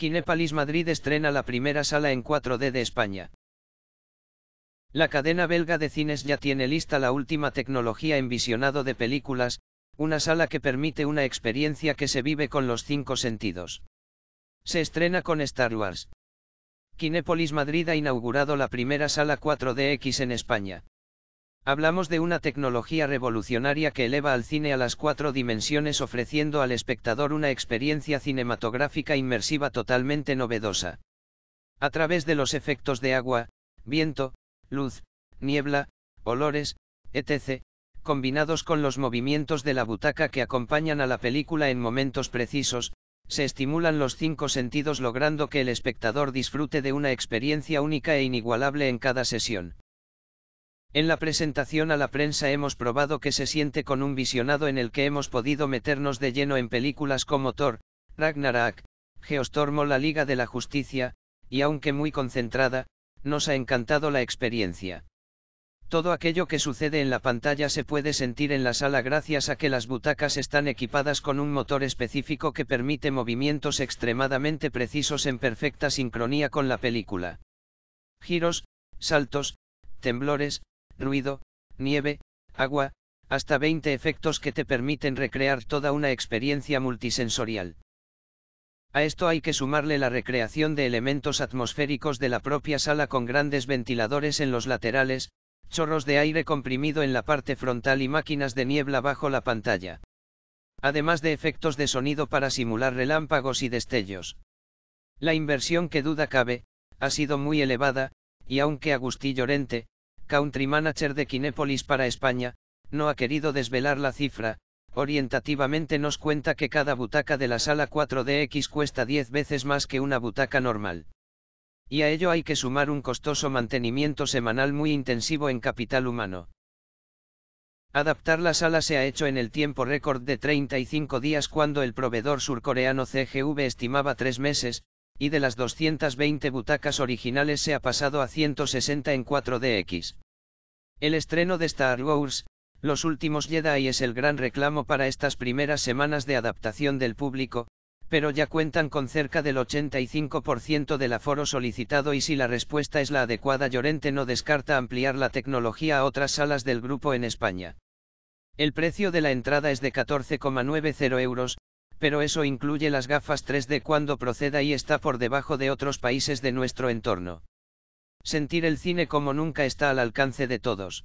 Kinépolis Madrid estrena la primera sala en 4D de España. La cadena belga de cines ya tiene lista la última tecnología en visionado de películas, una sala que permite una experiencia que se vive con los cinco sentidos. Se estrena con Star Wars. Kinépolis Madrid ha inaugurado la primera sala 4DX en España. Hablamos de una tecnología revolucionaria que eleva al cine a las cuatro dimensiones ofreciendo al espectador una experiencia cinematográfica inmersiva totalmente novedosa. A través de los efectos de agua, viento, luz, niebla, olores, etc., combinados con los movimientos de la butaca que acompañan a la película en momentos precisos, se estimulan los cinco sentidos logrando que el espectador disfrute de una experiencia única e inigualable en cada sesión. En la presentación a la prensa hemos probado que se siente con un visionado en el que hemos podido meternos de lleno en películas como Thor, Ragnarok, Geostorm La Liga de la Justicia, y aunque muy concentrada, nos ha encantado la experiencia. Todo aquello que sucede en la pantalla se puede sentir en la sala gracias a que las butacas están equipadas con un motor específico que permite movimientos extremadamente precisos en perfecta sincronía con la película. Giros, saltos, temblores, ruido, nieve, agua, hasta 20 efectos que te permiten recrear toda una experiencia multisensorial. A esto hay que sumarle la recreación de elementos atmosféricos de la propia sala con grandes ventiladores en los laterales, chorros de aire comprimido en la parte frontal y máquinas de niebla bajo la pantalla. Además de efectos de sonido para simular relámpagos y destellos. La inversión que duda cabe, ha sido muy elevada, y aunque Agustí Llorente, country manager de Kinépolis para España, no ha querido desvelar la cifra, orientativamente nos cuenta que cada butaca de la sala 4DX cuesta 10 veces más que una butaca normal. Y a ello hay que sumar un costoso mantenimiento semanal muy intensivo en capital humano. Adaptar la sala se ha hecho en el tiempo récord de 35 días cuando el proveedor surcoreano CGV estimaba 3 meses, y de las 220 butacas originales se ha pasado a 160 en 4DX. El estreno de Star Wars, Los Últimos Jedi es el gran reclamo para estas primeras semanas de adaptación del público, pero ya cuentan con cerca del 85% del aforo solicitado y si la respuesta es la adecuada Llorente no descarta ampliar la tecnología a otras salas del grupo en España. El precio de la entrada es de 14,90 euros, pero eso incluye las gafas 3D cuando proceda y está por debajo de otros países de nuestro entorno. Sentir el cine como nunca está al alcance de todos.